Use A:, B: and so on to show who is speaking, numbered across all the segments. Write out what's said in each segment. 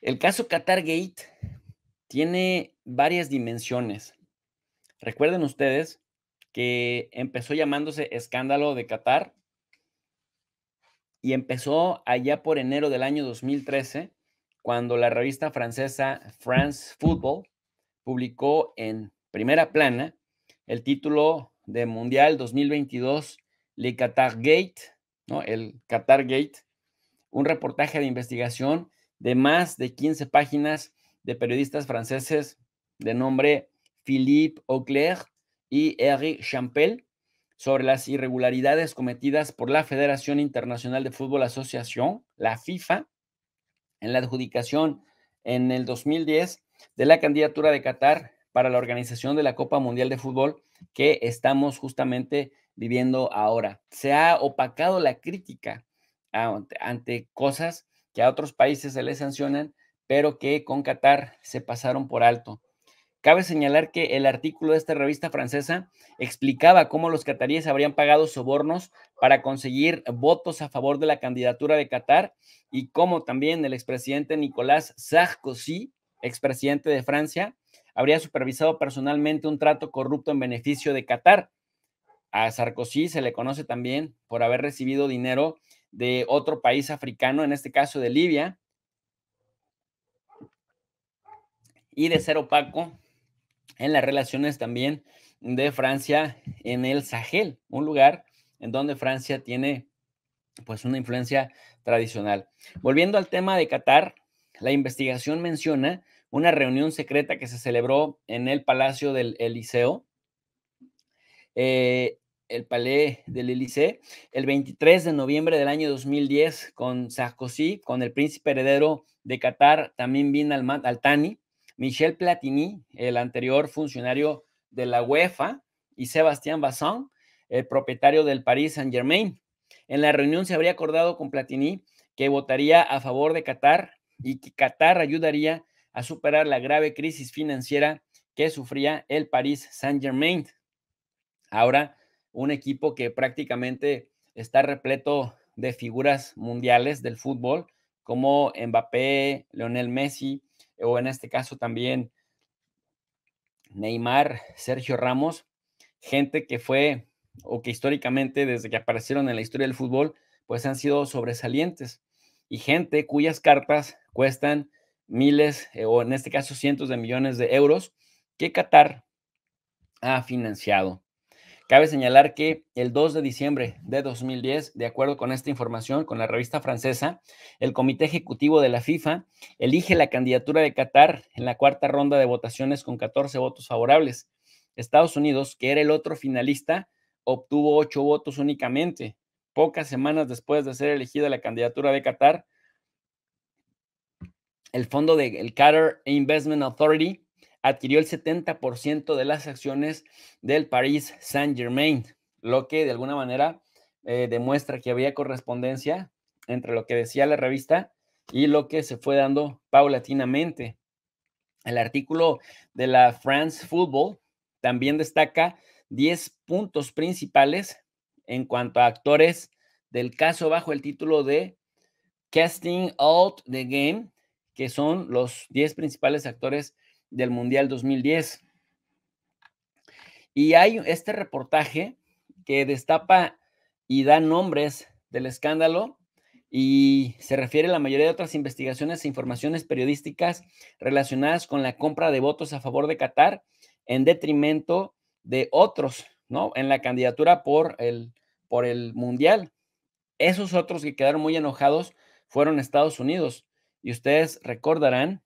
A: El caso Qatar Gate tiene varias dimensiones. Recuerden ustedes que empezó llamándose escándalo de Qatar y empezó allá por enero del año 2013, cuando la revista francesa France Football publicó en primera plana el título de Mundial 2022, Le Qatar Gate, ¿no? el Qatar Gate, un reportaje de investigación de más de 15 páginas de periodistas franceses de nombre Philippe Auclair y Eric Champel sobre las irregularidades cometidas por la Federación Internacional de Fútbol Asociación, la FIFA, en la adjudicación en el 2010 de la candidatura de Qatar para la organización de la Copa Mundial de Fútbol que estamos justamente viviendo ahora. Se ha opacado la crítica ante, ante cosas que a otros países se les sancionan, pero que con Qatar se pasaron por alto. Cabe señalar que el artículo de esta revista francesa explicaba cómo los cataríes habrían pagado sobornos para conseguir votos a favor de la candidatura de Qatar y cómo también el expresidente Nicolas Sarkozy, expresidente de Francia, habría supervisado personalmente un trato corrupto en beneficio de Qatar. A Sarkozy se le conoce también por haber recibido dinero de otro país africano, en este caso de Libia, y de ser opaco en las relaciones también de Francia en el Sahel, un lugar en donde Francia tiene pues una influencia tradicional. Volviendo al tema de Qatar, la investigación menciona una reunión secreta que se celebró en el Palacio del Eliseo, eh, el Palais del Élysée el 23 de noviembre del año 2010 con Sarkozy, con el príncipe heredero de Qatar, también Bin al tani Michel Platini, el anterior funcionario de la UEFA, y Sebastián basson el propietario del Paris Saint-Germain. En la reunión se habría acordado con Platini que votaría a favor de Qatar y que Qatar ayudaría a superar la grave crisis financiera que sufría el Paris Saint-Germain. Ahora, un equipo que prácticamente está repleto de figuras mundiales del fútbol, como Mbappé, Leonel Messi, o en este caso también Neymar, Sergio Ramos, gente que fue o que históricamente desde que aparecieron en la historia del fútbol, pues han sido sobresalientes y gente cuyas cartas cuestan miles eh, o en este caso cientos de millones de euros que Qatar ha financiado. Cabe señalar que el 2 de diciembre de 2010, de acuerdo con esta información, con la revista francesa, el Comité Ejecutivo de la FIFA elige la candidatura de Qatar en la cuarta ronda de votaciones con 14 votos favorables. Estados Unidos, que era el otro finalista, obtuvo 8 votos únicamente. Pocas semanas después de ser elegida la candidatura de Qatar, el fondo del de, Qatar Investment Authority adquirió el 70% de las acciones del Paris Saint-Germain, lo que de alguna manera eh, demuestra que había correspondencia entre lo que decía la revista y lo que se fue dando paulatinamente. El artículo de la France Football también destaca 10 puntos principales en cuanto a actores del caso bajo el título de Casting Out the Game, que son los 10 principales actores del Mundial 2010. Y hay este reportaje que destapa y da nombres del escándalo y se refiere a la mayoría de otras investigaciones e informaciones periodísticas relacionadas con la compra de votos a favor de Qatar en detrimento de otros, ¿no? En la candidatura por el, por el Mundial. Esos otros que quedaron muy enojados fueron Estados Unidos. Y ustedes recordarán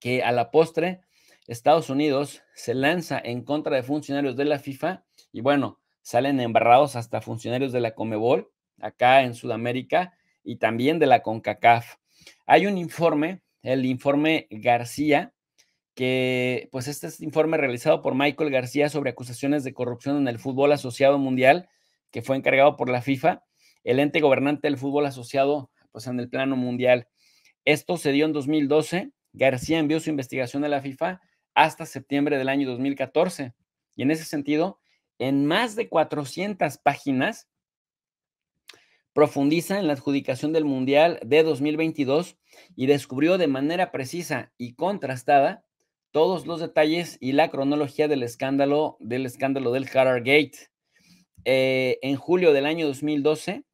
A: que a la postre Estados Unidos se lanza en contra de funcionarios de la FIFA y bueno, salen embarrados hasta funcionarios de la Comebol acá en Sudamérica y también de la CONCACAF. Hay un informe, el informe García, que pues este es informe realizado por Michael García sobre acusaciones de corrupción en el fútbol asociado mundial, que fue encargado por la FIFA, el ente gobernante del fútbol asociado pues en el plano mundial. Esto se dio en 2012 García envió su investigación a la FIFA hasta septiembre del año 2014. Y en ese sentido, en más de 400 páginas, profundiza en la adjudicación del Mundial de 2022 y descubrió de manera precisa y contrastada todos los detalles y la cronología del escándalo del escándalo del Gate. Eh, en julio del año 2012,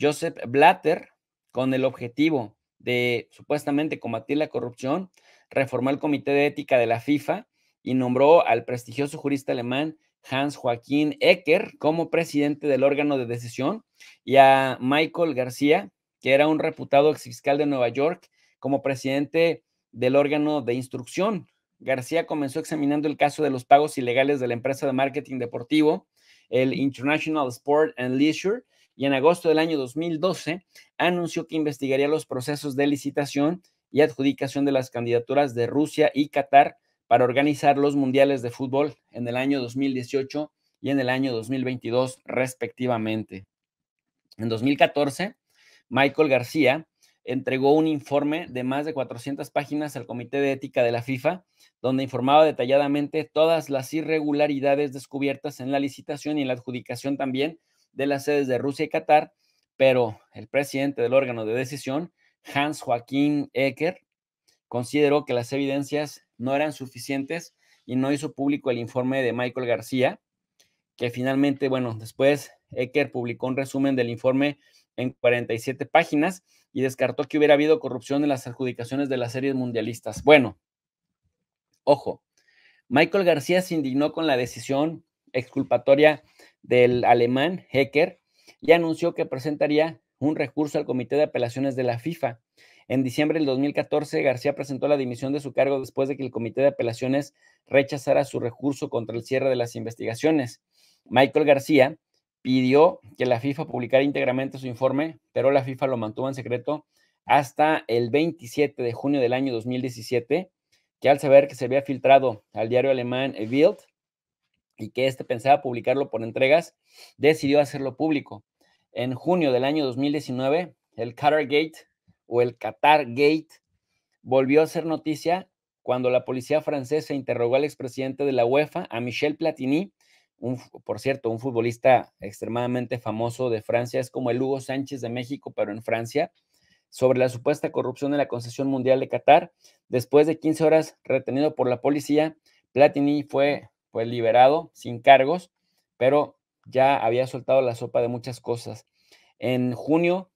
A: Joseph Blatter, con el objetivo de supuestamente combatir la corrupción, reformó el Comité de Ética de la FIFA y nombró al prestigioso jurista alemán Hans joaquín Ecker como presidente del órgano de decisión y a Michael García, que era un reputado exfiscal de Nueva York, como presidente del órgano de instrucción. García comenzó examinando el caso de los pagos ilegales de la empresa de marketing deportivo, el International Sport and Leisure, y en agosto del año 2012 anunció que investigaría los procesos de licitación y adjudicación de las candidaturas de Rusia y Qatar para organizar los mundiales de fútbol en el año 2018 y en el año 2022 respectivamente. En 2014, Michael García entregó un informe de más de 400 páginas al Comité de Ética de la FIFA, donde informaba detalladamente todas las irregularidades descubiertas en la licitación y en la adjudicación también de las sedes de Rusia y Qatar, pero el presidente del órgano de decisión, Hans joaquín Ecker, consideró que las evidencias no eran suficientes y no hizo público el informe de Michael García, que finalmente, bueno, después Ecker publicó un resumen del informe en 47 páginas y descartó que hubiera habido corrupción en las adjudicaciones de las series mundialistas. Bueno, ojo, Michael García se indignó con la decisión exculpatoria del alemán Hecker y anunció que presentaría un recurso al Comité de Apelaciones de la FIFA. En diciembre del 2014, García presentó la dimisión de su cargo después de que el Comité de Apelaciones rechazara su recurso contra el cierre de las investigaciones. Michael García pidió que la FIFA publicara íntegramente su informe, pero la FIFA lo mantuvo en secreto hasta el 27 de junio del año 2017, que al saber que se había filtrado al diario alemán Bild, y que éste pensaba publicarlo por entregas, decidió hacerlo público. En junio del año 2019, el Qatar Gate o el Qatar Gate volvió a ser noticia cuando la policía francesa interrogó al expresidente de la UEFA, a Michel Platini, un, por cierto, un futbolista extremadamente famoso de Francia, es como el Hugo Sánchez de México, pero en Francia, sobre la supuesta corrupción de la concesión mundial de Qatar. Después de 15 horas retenido por la policía, Platini fue fue liberado, sin cargos, pero ya había soltado la sopa de muchas cosas. En junio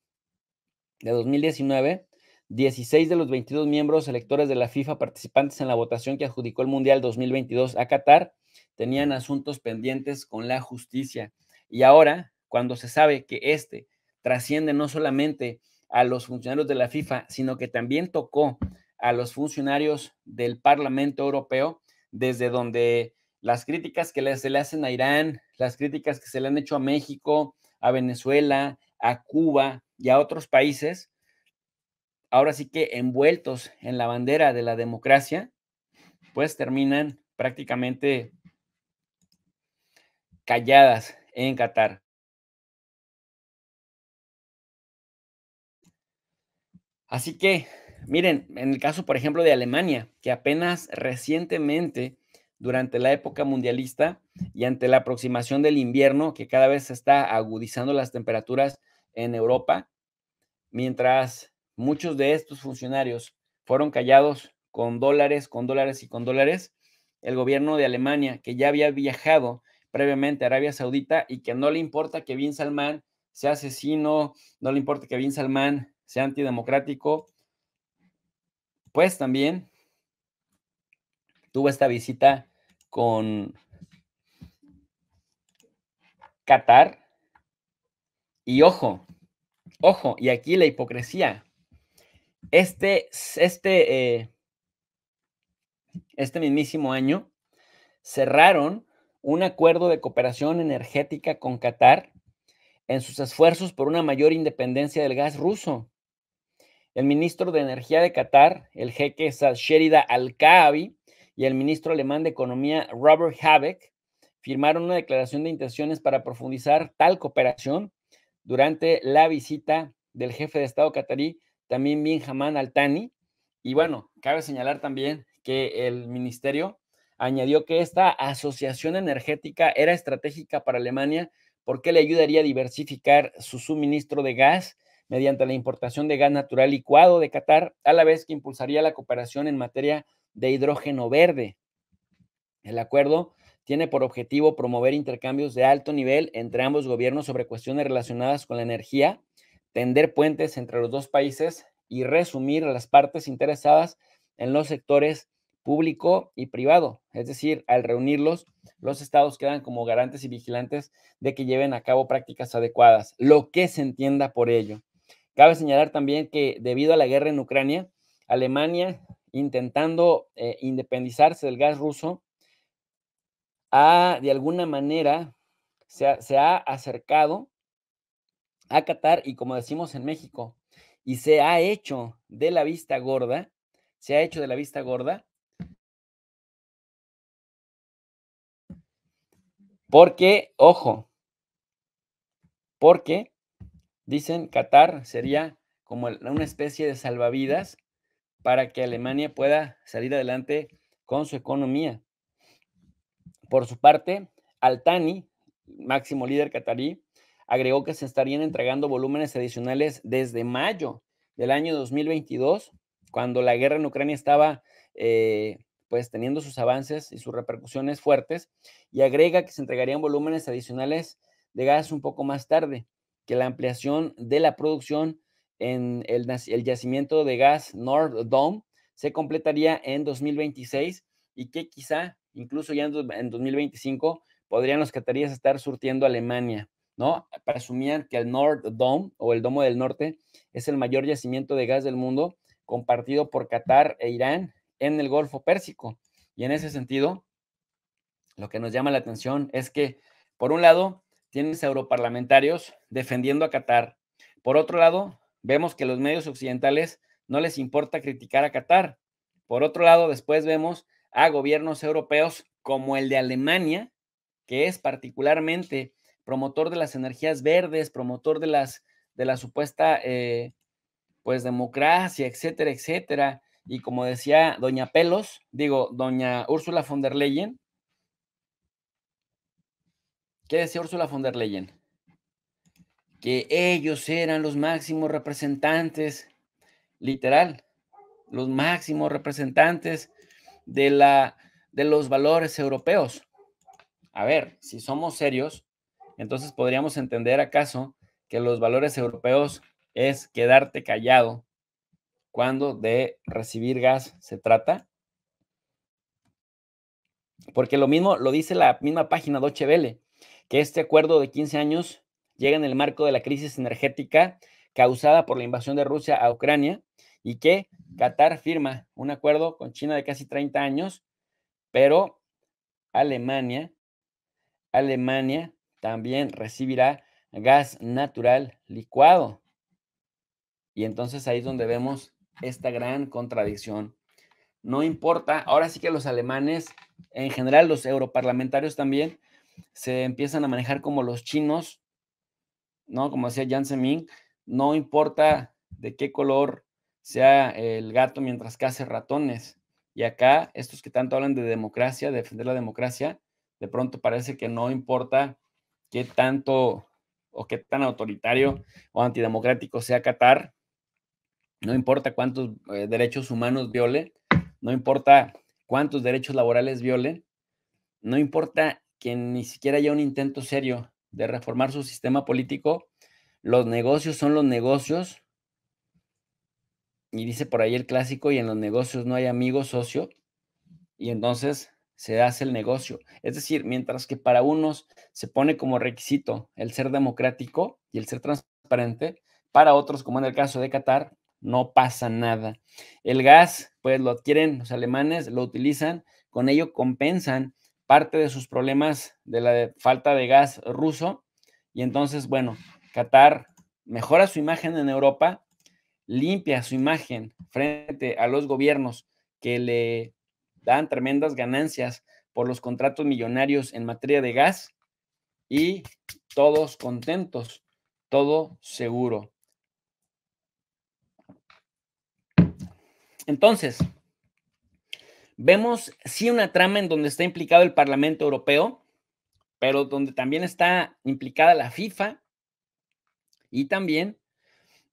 A: de 2019, 16 de los 22 miembros electores de la FIFA participantes en la votación que adjudicó el Mundial 2022 a Qatar tenían asuntos pendientes con la justicia. Y ahora, cuando se sabe que este trasciende no solamente a los funcionarios de la FIFA, sino que también tocó a los funcionarios del Parlamento Europeo, desde donde las críticas que se le hacen a Irán, las críticas que se le han hecho a México, a Venezuela, a Cuba y a otros países, ahora sí que envueltos en la bandera de la democracia, pues terminan prácticamente calladas en Qatar. Así que, miren, en el caso, por ejemplo, de Alemania, que apenas recientemente durante la época mundialista y ante la aproximación del invierno, que cada vez se está agudizando las temperaturas en Europa, mientras muchos de estos funcionarios fueron callados con dólares, con dólares y con dólares, el gobierno de Alemania, que ya había viajado previamente a Arabia Saudita y que no le importa que Bin Salman sea asesino, no le importa que Bin Salman sea antidemocrático, pues también tuvo esta visita con Qatar. Y ojo, ojo, y aquí la hipocresía. Este, este, eh, este mismísimo año cerraron un acuerdo de cooperación energética con Qatar en sus esfuerzos por una mayor independencia del gas ruso. El ministro de Energía de Qatar, el jeque Sherida Al-Kaabi, y el ministro alemán de Economía Robert Habeck firmaron una declaración de intenciones para profundizar tal cooperación durante la visita del jefe de Estado catarí, también Al Altani. Y bueno, cabe señalar también que el ministerio añadió que esta asociación energética era estratégica para Alemania porque le ayudaría a diversificar su suministro de gas mediante la importación de gas natural licuado de Qatar, a la vez que impulsaría la cooperación en materia de hidrógeno verde. El acuerdo tiene por objetivo promover intercambios de alto nivel entre ambos gobiernos sobre cuestiones relacionadas con la energía, tender puentes entre los dos países y resumir a las partes interesadas en los sectores público y privado. Es decir, al reunirlos, los estados quedan como garantes y vigilantes de que lleven a cabo prácticas adecuadas, lo que se entienda por ello. Cabe señalar también que debido a la guerra en Ucrania, Alemania intentando eh, independizarse del gas ruso, ha, ah, de alguna manera se ha, se ha acercado a Qatar y como decimos en México, y se ha hecho de la vista gorda, se ha hecho de la vista gorda, porque, ojo, porque dicen Qatar sería como una especie de salvavidas para que Alemania pueda salir adelante con su economía. Por su parte, Altani, máximo líder catarí, agregó que se estarían entregando volúmenes adicionales desde mayo del año 2022, cuando la guerra en Ucrania estaba eh, pues teniendo sus avances y sus repercusiones fuertes, y agrega que se entregarían volúmenes adicionales de gas un poco más tarde, que la ampliación de la producción en el, yacimiento de gas Nord Dome se completaría en 2026 y que quizá incluso ya en 2025 podrían los cataríes estar surtiendo a Alemania, ¿no? Presumían que el Nord Dome o el Domo del Norte es el mayor yacimiento de gas del mundo compartido por Qatar e Irán en el Golfo Pérsico. Y en ese sentido, lo que nos llama la atención es que, por un lado, tienes europarlamentarios defendiendo a Qatar. Por otro lado, vemos que los medios occidentales no les importa criticar a Qatar. Por otro lado, después vemos a gobiernos europeos como el de Alemania, que es particularmente promotor de las energías verdes, promotor de las de la supuesta eh, pues democracia, etcétera, etcétera. Y como decía doña Pelos, digo, doña Úrsula von der Leyen. ¿Qué decía Úrsula von der Leyen? que ellos eran los máximos representantes, literal, los máximos representantes de, la, de los valores europeos. A ver, si somos serios, entonces podríamos entender acaso que los valores europeos es quedarte callado cuando de recibir gas se trata. Porque lo mismo lo dice la misma página de que este acuerdo de 15 años llega en el marco de la crisis energética causada por la invasión de Rusia a Ucrania y que Qatar firma un acuerdo con China de casi 30 años, pero Alemania, Alemania también recibirá gas natural licuado. Y entonces ahí es donde vemos esta gran contradicción. No importa, ahora sí que los alemanes, en general los europarlamentarios también, se empiezan a manejar como los chinos, ¿no? Como decía Jan Semin, no importa de qué color sea el gato mientras case ratones. Y acá, estos que tanto hablan de democracia, de defender la democracia, de pronto parece que no importa qué tanto o qué tan autoritario o antidemocrático sea Qatar, no importa cuántos eh, derechos humanos viole, no importa cuántos derechos laborales viole, no importa que ni siquiera haya un intento serio de reformar su sistema político. Los negocios son los negocios. Y dice por ahí el clásico, y en los negocios no hay amigo, socio. Y entonces se hace el negocio. Es decir, mientras que para unos se pone como requisito el ser democrático y el ser transparente, para otros, como en el caso de Qatar, no pasa nada. El gas, pues lo adquieren los alemanes, lo utilizan, con ello compensan parte de sus problemas de la falta de gas ruso. Y entonces, bueno, Qatar mejora su imagen en Europa, limpia su imagen frente a los gobiernos que le dan tremendas ganancias por los contratos millonarios en materia de gas y todos contentos, todo seguro. Entonces, Vemos sí una trama en donde está implicado el Parlamento Europeo, pero donde también está implicada la FIFA y también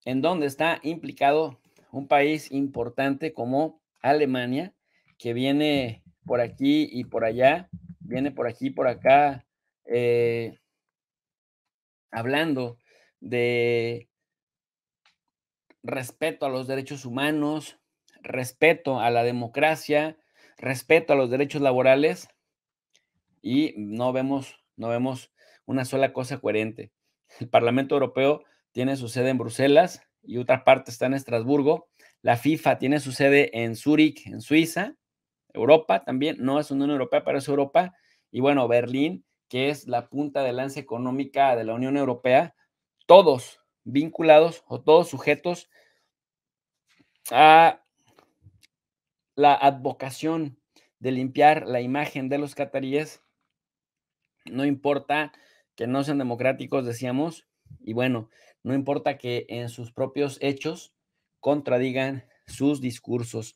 A: en donde está implicado un país importante como Alemania, que viene por aquí y por allá, viene por aquí y por acá eh, hablando de respeto a los derechos humanos, respeto a la democracia, respeto a los derechos laborales y no vemos, no vemos una sola cosa coherente. El Parlamento Europeo tiene su sede en Bruselas y otra parte está en Estrasburgo. La FIFA tiene su sede en Zúrich, en Suiza. Europa también, no es Unión Europea, pero es Europa. Y bueno, Berlín, que es la punta de lanza económica de la Unión Europea, todos vinculados o todos sujetos a la advocación de limpiar la imagen de los cataríes, no importa que no sean democráticos, decíamos, y bueno, no importa que en sus propios hechos contradigan sus discursos.